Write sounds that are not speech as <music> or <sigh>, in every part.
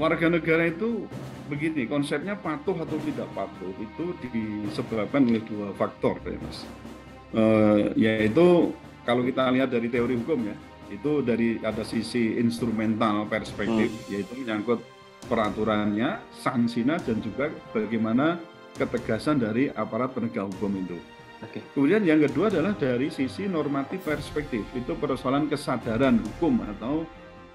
warga negara itu begini konsepnya patuh atau tidak patuh itu disebabkan oleh dua faktor ya mas e, eh, yaitu kalau kita lihat dari teori hukum ya itu dari ada sisi instrumental perspektif hmm. yaitu menyangkut peraturannya sanksinya dan juga bagaimana ketegasan dari aparat penegak hukum itu Okay. Kemudian yang kedua adalah dari sisi normatif perspektif itu persoalan kesadaran hukum atau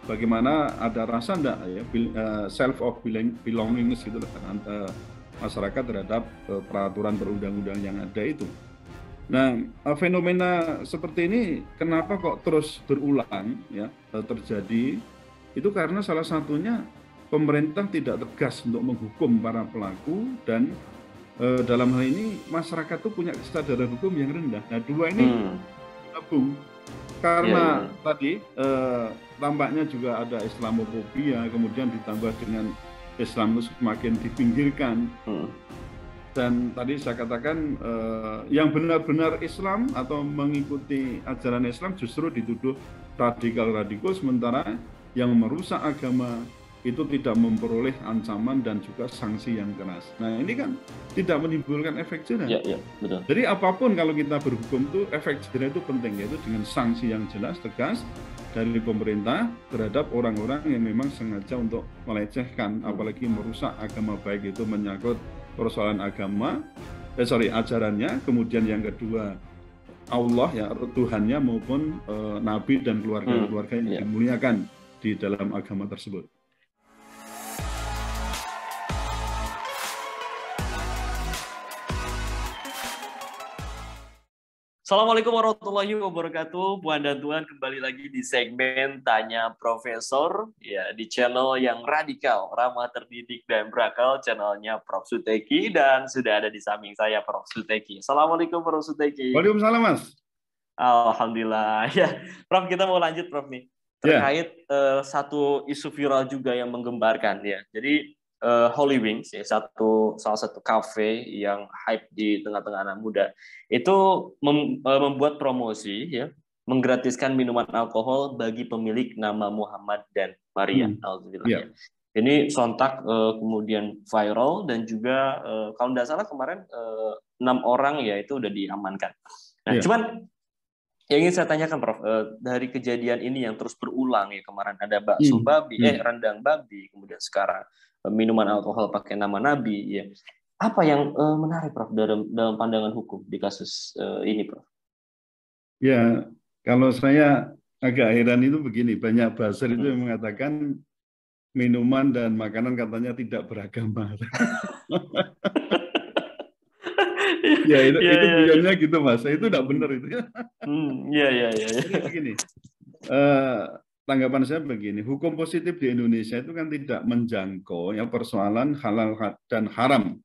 bagaimana ada rasa enggak ya eh, self of belongingness gitu loh kan, eh, masyarakat terhadap eh, peraturan perundang-undang yang ada itu. Nah, fenomena seperti ini kenapa kok terus berulang ya terjadi? Itu karena salah satunya pemerintah tidak tegas untuk menghukum para pelaku dan eh, dalam hal ini masyarakat itu punya kesadaran hukum yang rendah. Nah, dua ini hmm. gabung karena yeah. Iya. tadi eh, tampaknya juga ada Islamophobia kemudian ditambah dengan Islam itu semakin dipinggirkan hmm. dan tadi saya katakan eh, yang benar-benar Islam atau mengikuti ajaran Islam justru dituduh radikal radikal sementara yang merusak agama itu tidak memperoleh ancaman dan juga sanksi yang keras. Nah ini kan tidak menimbulkan efek jerah. Ya, ya, Jadi apapun kalau kita berhukum itu efek jerah itu penting yaitu dengan sanksi yang jelas tegas dari pemerintah terhadap orang-orang yang memang sengaja untuk melecehkan hmm. apalagi merusak agama baik itu menyangkut persoalan agama eh sorry ajarannya kemudian yang kedua Allah ya Tuhannya maupun eh, Nabi dan keluarga-keluarga hmm, yang iya. dimuliakan di dalam agama tersebut. Assalamualaikum warahmatullahi wabarakatuh, Puan dan Tuan kembali lagi di segmen Tanya Profesor ya di channel yang radikal, ramah terdidik dan berakal, channelnya Prof Suteki dan sudah ada di samping saya Prof Suteki. Assalamualaikum Prof Suteki. Waalaikumsalam Mas. Alhamdulillah <laughs> ya, Prof kita mau lanjut Prof nih ya. terkait yeah. uh, satu isu viral juga yang menggembarkan ya. Jadi uh, Holy Wings ya satu salah satu cafe yang hype di tengah-tengah anak muda itu mem, eh, membuat promosi ya menggratiskan minuman alkohol bagi pemilik nama Muhammad dan Maria hmm. alhamdulillah iya. Ya. ini sontak uh, kemudian viral dan juga uh, kalau tidak salah kemarin enam orang ya itu udah diamankan nah yeah. cuman yang ingin saya tanyakan Prof, eh, dari kejadian ini yang terus berulang ya kemarin ada bakso hmm. babi, eh hmm. rendang babi, kemudian sekarang eh, minuman alkohol pakai nama Nabi, ya apa yang eh, menarik Prof dalam dalam pandangan hukum di kasus ini Prof? Ya kalau saya agak heran itu begini, banyak bahasa itu yang hmm. mengatakan minuman dan makanan katanya tidak beragama. <laughs> <laughs> ya itu, ya, itu ya, ya. gitu mas. Itu tidak benar itu. <laughs> Hmm, iya iya iya. iya. Begini, eh, tanggapan saya begini, hukum positif di Indonesia itu kan tidak menjangkau yang persoalan halal dan haram.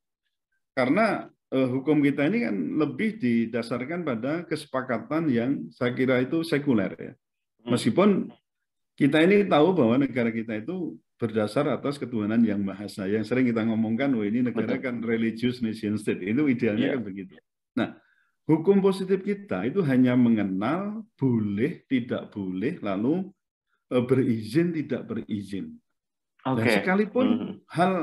Karena uh, hukum kita ini kan lebih didasarkan pada kesepakatan yang saya kira itu sekuler ya. Hmm. Meskipun kita ini tahu bahwa negara kita itu berdasar atas ketuhanan yang maha esa. Yang sering kita ngomongkan, oh ini negara kan religious nation state. Itu idealnya yeah. kan begitu. Nah, hukum positif kita itu hanya mengenal boleh, tidak boleh, lalu e, berizin, tidak berizin. Okay. Dan sekalipun mm -hmm. hal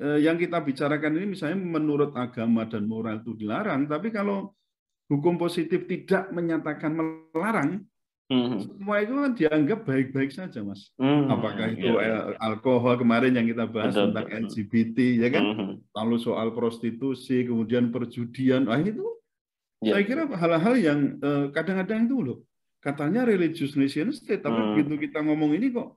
e, yang kita bicarakan ini misalnya menurut agama dan moral itu dilarang, tapi kalau hukum positif tidak menyatakan melarang, hmm Semua itu kan dianggap baik-baik saja, Mas. hmm Apakah itu yeah. Iya, iya. alkohol kemarin yang kita bahas betul, tentang LGBT, ya kan? hmm Lalu soal prostitusi, kemudian perjudian, ah itu yeah. saya kira hal-hal yang eh, kadang-kadang itu loh, katanya religious nation state, tapi mm. begitu kita ngomong ini kok,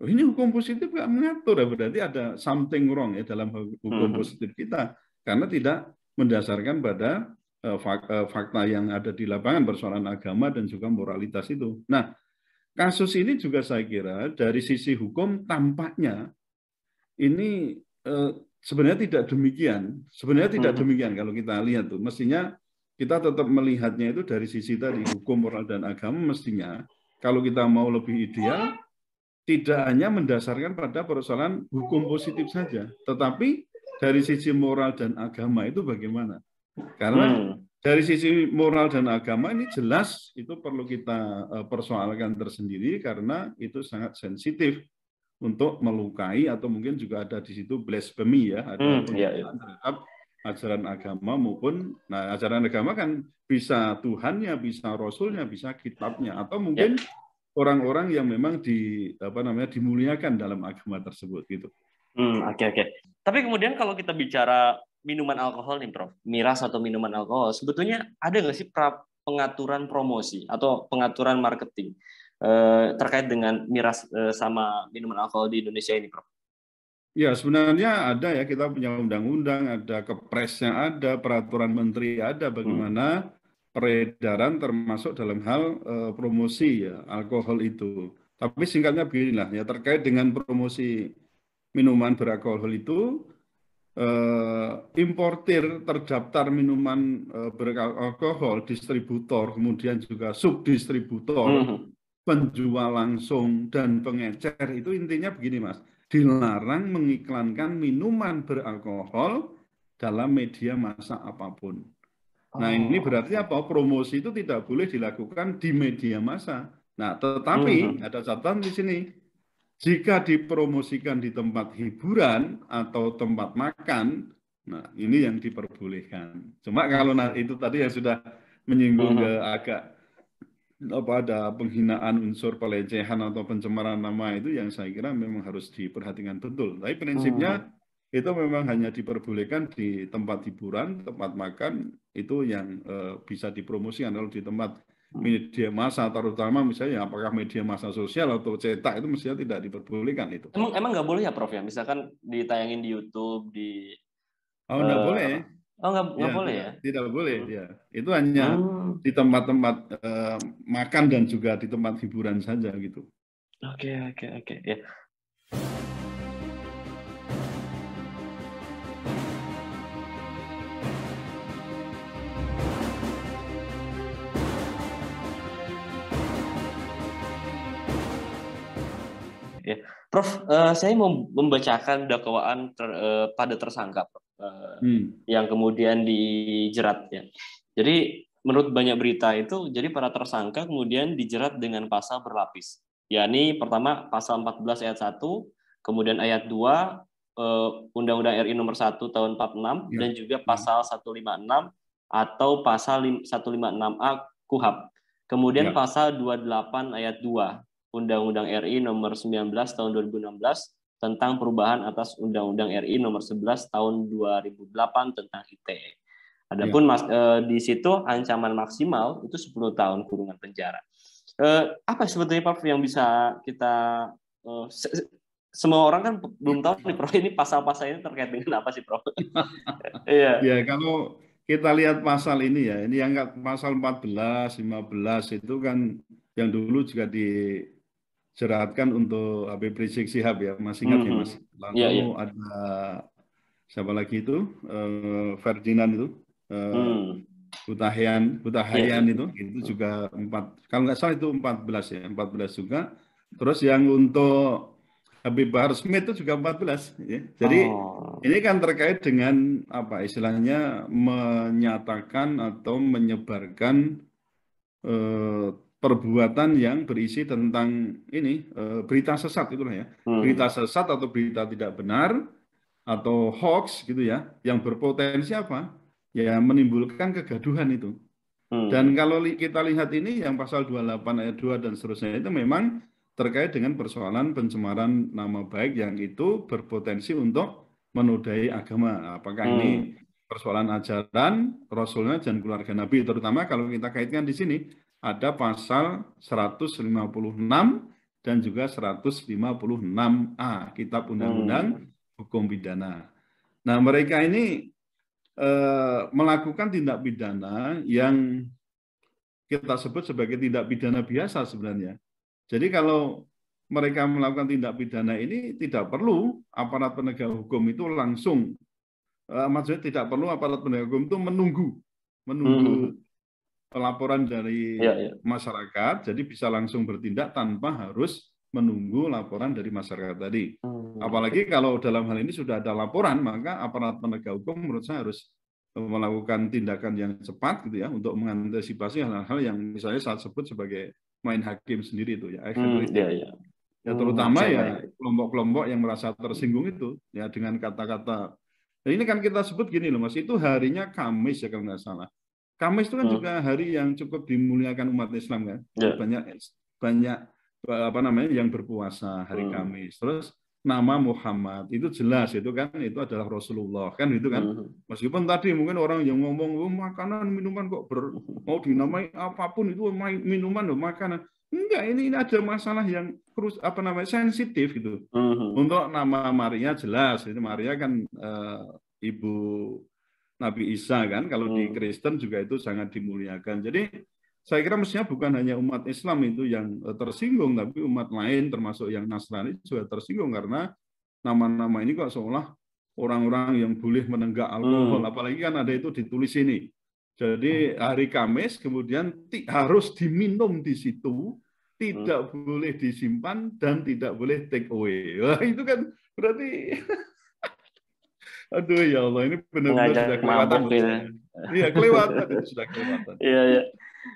oh, ini hukum positif nggak mengatur, ya? berarti ada something wrong ya dalam hukum hmm positif kita, karena tidak mendasarkan pada Eh, eh, fakta yang ada di lapangan persoalan agama dan juga moralitas itu. Nah, kasus ini juga saya kira dari sisi hukum tampaknya ini eh, sebenarnya tidak demikian. Sebenarnya tidak mm-hmm. demikian kalau kita lihat tuh. Mestinya kita tetap melihatnya itu dari sisi tadi hukum moral dan agama mestinya kalau kita mau lebih ideal tidak hanya mendasarkan pada persoalan hukum positif saja, tetapi dari sisi moral dan agama itu bagaimana? Karena hmm. dari sisi moral dan agama ini jelas itu perlu kita eh, persoalkan tersendiri karena itu sangat sensitif untuk melukai atau mungkin juga ada di situ blasphemy ya, ada hmm, iya, iya. terhadap ajaran agama maupun nah ajaran agama kan bisa Tuhannya, bisa Rasulnya, bisa kitabnya atau mungkin ya. orang-orang ya. yang memang di apa namanya dimuliakan dalam agama tersebut gitu. Hmm, oke okay, oke. Okay. Tapi kemudian kalau kita bicara minuman alkohol nih Prof, miras atau minuman alkohol, sebetulnya ada nggak sih pra pengaturan promosi atau pengaturan marketing eh, terkait dengan miras eh, sama minuman alkohol di Indonesia ini Prof? Ya sebenarnya ada ya, kita punya undang-undang, ada kepresnya ada, peraturan menteri ada, hmm. bagaimana hmm peredaran termasuk dalam hal eh, promosi ya alkohol itu. Tapi singkatnya beginilah ya terkait dengan promosi minuman beralkohol itu eh, importir terdaftar minuman eh, beralkohol, distributor, kemudian juga subdistributor, mm -hmm. penjual langsung dan pengecer itu intinya begini mas, dilarang mengiklankan minuman beralkohol dalam media massa apapun. Nah oh. ini berarti apa? Promosi itu tidak boleh dilakukan di media massa. Nah tetapi mm -hmm. ada catatan di sini jika dipromosikan di tempat hiburan atau tempat makan, nah ini yang diperbolehkan. Cuma kalau nah, itu tadi yang sudah menyinggung ke agak apa ada penghinaan unsur pelecehan atau pencemaran nama itu yang saya kira memang harus diperhatikan betul. Tapi prinsipnya hmm. itu memang hanya diperbolehkan di tempat hiburan, tempat makan itu yang uh, bisa dipromosikan kalau di tempat media massa terutama misalnya apakah media massa sosial atau cetak itu mestinya tidak diperbolehkan itu. Emang emang nggak boleh ya Prof ya? Misalkan ditayangin di YouTube di Oh nggak uh, boleh. Oh nggak ya, boleh ya? Tidak boleh hmm. ya. Itu hanya hmm. di tempat-tempat uh, makan dan juga di tempat hiburan saja gitu. Oke okay, oke okay, oke okay. ya. Yeah. Prof, uh, saya mau membacakan dakwaan ter, uh, pada tersangka Prof, uh, hmm. yang kemudian dijerat ya. Jadi menurut banyak berita itu, jadi para tersangka kemudian dijerat dengan pasal berlapis, yakni pertama pasal 14 ayat 1, kemudian ayat 2 undang Undang-Undang RI nomor 1 tahun 46 ya. dan juga hmm. pasal 156 atau pasal 156A KUHAP. Kemudian ya. pasal 28 ayat 2 Undang-Undang RI Nomor 19 Tahun 2016 tentang perubahan atas Undang-Undang RI Nomor 11 Tahun 2008 tentang ITE. Adapun ya. mas, eh, di situ ancaman maksimal itu 10 tahun kurungan penjara. Eh, apa sebetulnya Pak yang bisa kita e, se semua orang kan belum tahu nih Prof ini pasal-pasal ini terkait dengan apa sih Prof? <laughs> Iya. ya kalau kita lihat pasal ini ya, ini yang pasal 14, 15 itu kan yang dulu juga di cerahkan untuk Habib Rizik Sihab ya, masih ingat mm -hmm. ya Mas. Ya, mm-hmm. Lalu yeah, yeah. ada siapa lagi itu? Uh, Ferdinand itu. Uh, mm. Butahian, yeah. Iya. itu, itu juga empat. Kalau nggak salah itu empat belas ya, empat belas juga. Terus yang untuk Habib Bahar Smith itu juga empat Ya. Jadi oh. ini kan terkait dengan apa istilahnya menyatakan atau menyebarkan eh, perbuatan yang berisi tentang ini eh, berita sesat itulah ya hmm. berita sesat atau berita tidak benar atau hoax gitu ya yang berpotensi apa ya menimbulkan kegaduhan itu hmm. dan kalau kita lihat ini yang pasal 28 ayat 2 dan seterusnya itu memang terkait dengan persoalan pencemaran nama baik yang itu berpotensi untuk menodai agama apakah hmm. ini persoalan ajaran rasulnya dan keluarga nabi terutama kalau kita kaitkan di sini ada pasal 156 dan juga 156A Kitab Undang-Undang hmm. Hukum Pidana. Nah, mereka ini eh, melakukan tindak pidana yang kita sebut sebagai tindak pidana biasa sebenarnya. Jadi kalau mereka melakukan tindak pidana ini tidak perlu aparat penegak hukum itu langsung eh, maksudnya tidak perlu aparat penegak hukum itu menunggu menunggu hmm pelaporan dari ya, ya. masyarakat, jadi bisa langsung bertindak tanpa harus menunggu laporan dari masyarakat tadi. Hmm. Apalagi kalau dalam hal ini sudah ada laporan, maka aparat penegak hukum menurut saya harus melakukan tindakan yang cepat gitu ya untuk mengantisipasi hal-hal yang misalnya saat sebut sebagai main hakim sendiri itu ya. Hmm, iya, iya. ya, hmm, ya. ya terutama hmm, ya kelompok-kelompok yang merasa tersinggung itu ya dengan kata-kata. Nah, ini kan kita sebut gini loh Mas, itu harinya Kamis ya kalau nggak salah. Kamis itu kan hmm. juga hari yang cukup dimuliakan umat Islam kan. Yeah. Banyak banyak eh, apa namanya yang berpuasa hari hmm. Kamis. Terus nama Muhammad itu jelas itu kan itu adalah Rasulullah kan itu kan hmm. meskipun tadi mungkin orang yang ngomong oh, makanan minuman kok ber, mau dinamai apapun itu oh, minuman loh makanan enggak ini, ini ada masalah yang terus apa namanya sensitif gitu hmm. untuk nama Maria jelas itu Maria kan uh, ibu Nabi Isa kan kalau hmm. di Kristen juga itu sangat dimuliakan. Jadi saya kira mestinya bukan hanya umat Islam itu yang eh, tersinggung tapi umat lain termasuk yang Nasrani juga tersinggung karena nama-nama ini kok seolah orang-orang yang boleh menenggak alkohol hmm. apalagi kan ada itu ditulis ini. Jadi hmm. hari Kamis kemudian harus diminum di situ, tidak hmm. boleh disimpan dan tidak boleh take away. Wah, itu kan berarti <laughs> Aduh ya Allah ini benar-benar sudah kelewatan. Iya kelewatan sudah kelewatan. Iya iya.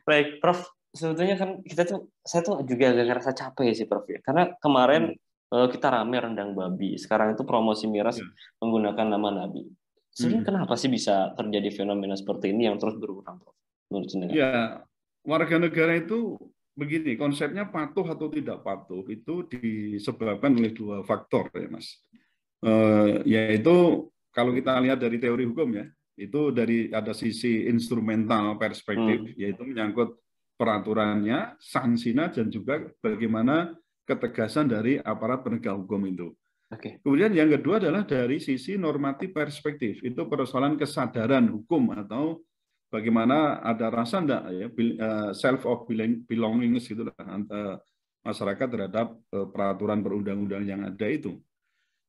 Baik Prof, sebetulnya kan kita tuh saya tuh juga agak ngerasa capek sih Prof ya. Karena kemarin hmm. Eh, kita rame rendang babi, sekarang itu promosi miras hmm. menggunakan nama Nabi. Sebenarnya hmm. kenapa sih bisa terjadi fenomena seperti ini yang terus berulang Prof? Menurut sendiri. Iya, warga negara itu begini, konsepnya patuh atau tidak patuh itu disebabkan oleh dua faktor ya Mas. Uh, yaitu kalau kita lihat dari teori hukum ya, itu dari ada sisi instrumental perspektif, hmm. yaitu menyangkut peraturannya, sanksinya, dan juga bagaimana ketegasan dari aparat penegak hukum itu. Okay. Kemudian yang kedua adalah dari sisi normatif perspektif, itu persoalan kesadaran hukum atau bagaimana ada rasa enggak ya eh, self of belongingness itu masyarakat terhadap eh, peraturan perundang-undang yang ada itu.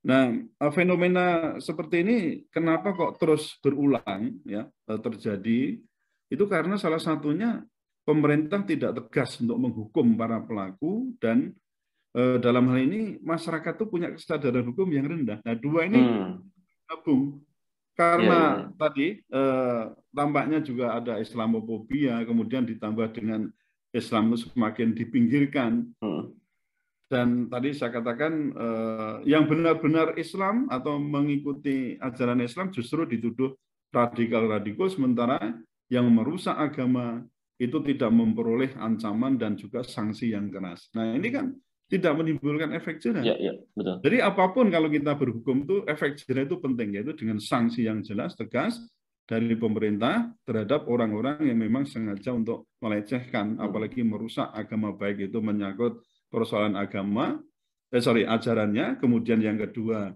Nah, eh, fenomena seperti ini kenapa kok terus berulang ya eh, terjadi? Itu karena salah satunya pemerintah tidak tegas untuk menghukum para pelaku dan eh, dalam hal ini masyarakat tuh punya kesadaran hukum yang rendah. Nah, dua ini hmm. gabung. Hmm. Karena yeah. Iya. tadi eh, tampaknya juga ada islamophobia kemudian ditambah dengan Islam semakin dipinggirkan. Hmm dan tadi saya katakan eh, yang benar-benar Islam atau mengikuti ajaran Islam justru dituduh radikal-radikal, sementara yang merusak agama itu tidak memperoleh ancaman dan juga sanksi yang keras. Nah ini kan tidak menimbulkan efek jerah. Ya, ya, Jadi apapun kalau kita berhukum itu efek jerah itu penting yaitu dengan sanksi yang jelas, tegas dari pemerintah terhadap orang-orang yang memang sengaja untuk melecehkan hmm. apalagi merusak agama baik itu menyangkut persoalan agama, eh, sorry ajarannya, kemudian yang kedua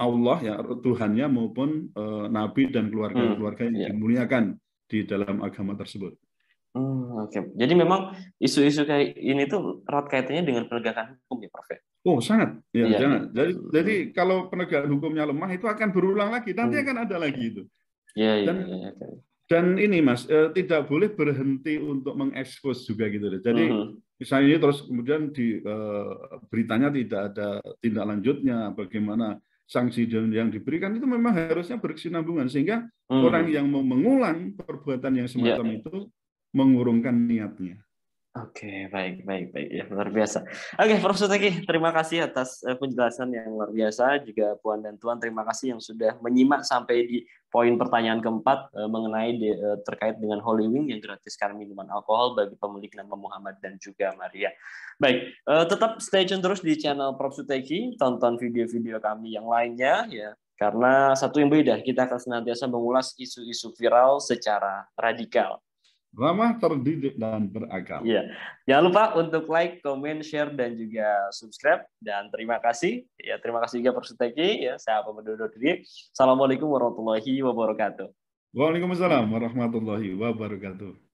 Allah ya Tuhannya maupun eh, Nabi dan keluarga-keluarga yang hmm, ya. dimuliakan di dalam agama tersebut. Hmm, Oke, okay. jadi memang isu-isu kayak ini tuh erat kaitannya dengan penegakan hukum ya, Prof. Ya? Oh, sangat. Ya, iya. jangan. Jadi, hmm. jadi kalau penegakan hukumnya lemah itu akan berulang lagi. Nanti hmm. akan ada lagi itu. Iya, iya dan, iya, Dan ini Mas, eh, tidak boleh berhenti untuk mengekspos juga gitu Jadi hmm. hmm misalnya ini terus kemudian di uh, beritanya tidak ada tindak lanjutnya, bagaimana sanksi yang diberikan itu memang harusnya berkesinambungan sehingga hmm. orang yang mau mengulang perbuatan yang iya. semacam yeah. itu mengurungkan niatnya. Oke, okay, baik, baik, baik. Ya, luar biasa. Oke, okay, Prof. Suteki, terima kasih atas eh, penjelasan yang luar biasa. Juga Puan dan Tuan, terima kasih yang sudah menyimak sampai di poin pertanyaan keempat eh, mengenai eh, terkait dengan Holy Wing yang gratiskan minuman alkohol bagi pemilik nama Muhammad dan juga Maria. Baik, tetap stay tune terus di channel Prof. Suteki, tonton video-video kami yang lainnya, ya. Karena satu yang beda, kita akan senantiasa mengulas isu-isu viral secara radikal ramah terdidik dan beragama. Iya. Jangan lupa untuk like, comment, share dan juga subscribe dan terima kasih. Ya, terima kasih juga Persuteki ya. Saya Pak diri. Assalamualaikum warahmatullahi wabarakatuh. Waalaikumsalam warahmatullahi wabarakatuh.